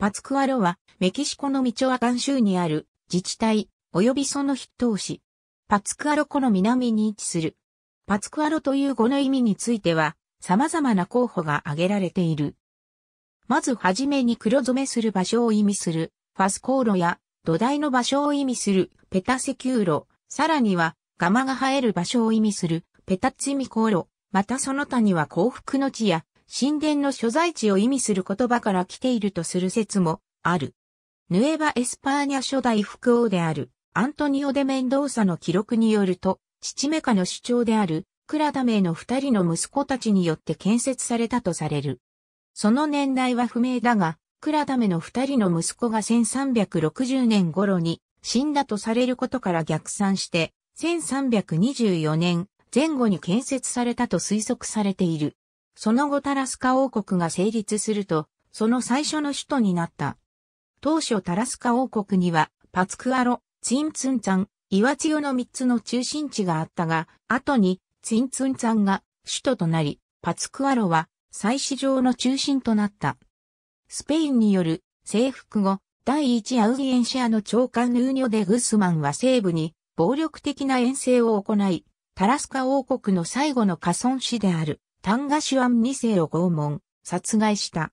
パツクアロは、メキシコのミチョアカン州にある自治体、及びその筆頭市。パツクアロ湖の南に位置する。パツクアロという語の意味については、様々な候補が挙げられている。まずはじめに黒染めする場所を意味する、ファスコーロや土台の場所を意味する、ペタセキューロ、さらには、ガマが生える場所を意味する、ペタツミコーロ、またその他には幸福の地や、神殿の所在地を意味する言葉から来ているとする説もある。ヌエバ・エスパーニャ初代副王であるアントニオ・デ・メンドーサの記録によると、父メカの主張であるクラダメの二人の息子たちによって建設されたとされる。その年代は不明だが、クラダメの二人の息子が1360年頃に死んだとされることから逆算して、1324年前後に建設されたと推測されている。その後タラスカ王国が成立すると、その最初の首都になった。当初タラスカ王国には、パツクアロ、ツインツンツァン、イワツヨの3つの中心地があったが、後に、ツインツンツァンが首都となり、パツクアロは、祭祀場の中心となった。スペインによる征服後、第一アウディエンシアの長官ヌーニョ・デ・グスマンは西部に暴力的な遠征を行い、タラスカ王国の最後の過損死であるタンガシュアン2世を拷問、殺害した。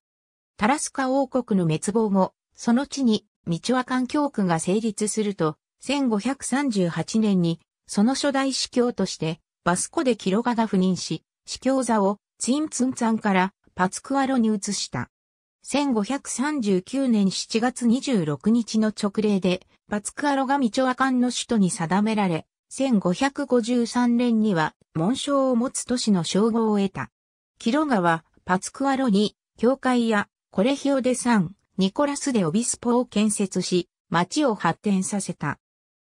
タラスカ王国の滅亡後、その地にミチョアカン教区が成立すると、1538年に、その初代司教として、バスコでキロガが赴任し、司教座をツインツンツァンからパツクアロに移した。1539年7月26日の直令で、パツクアロがミチョアカンの首都に定められ、1553年には紋章を持つ都市の称号を得た。キロ川、パツクアロに、教会やコレヒオデサン、ニコラスデオビスポを建設し、町を発展させた。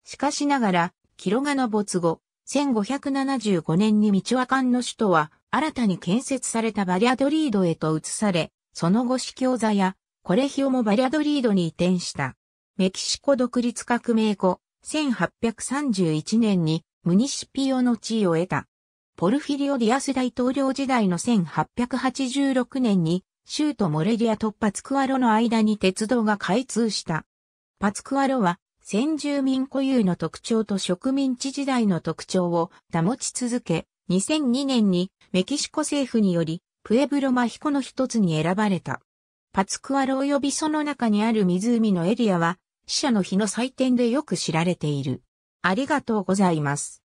しかしながら、キロガの没後、1575年にミチュアカンの首都は新たに建設されたバリアドリードへと移され、その後司教座やコレヒオもバリアドリードに移転した。メキシコ独立革命後、1831年にムニシピオの地位を得た。ポルフィリオ・ディアス大統領時代の1886年に、州都モレリアとパツクワロの間に鉄道が開通した。パツクワロは、先住民固有の特徴と植民地時代の特徴を保ち続け、2002年にメキシコ政府により、プエブロマヒコの一つに選ばれた。パツクワロ及びその中にある湖のエリアは、者の日の祭典でよく知られている。ありがとうございます。